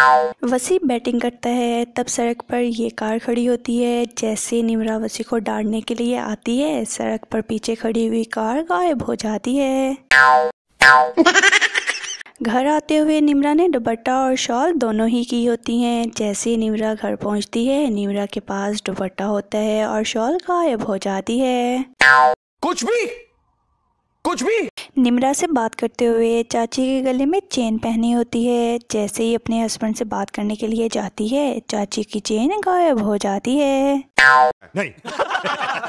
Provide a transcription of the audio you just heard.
वसी बैटिंग करता है तब सड़क पर ये कार खड़ी होती है जैसे निमरा वसी को डांटने के लिए आती है सड़क पर पीछे खड़ी हुई कार गायब हो जाती है घर आते हुए निमरा ने दुपट्टा और शॉल दोनों ही की होती हैं जैसे निमरा घर पहुंचती है निमरा के पास दुपट्टा होता है और शॉल गायब हो जाती है कुछ भी कुछ भी निमरा से बात करते हुए चाची के गले में चेन पहनी होती है जैसे ही अपने हस्बैंड से बात करने के लिए जाती है चाची की चेन गायब हो जाती है नहीं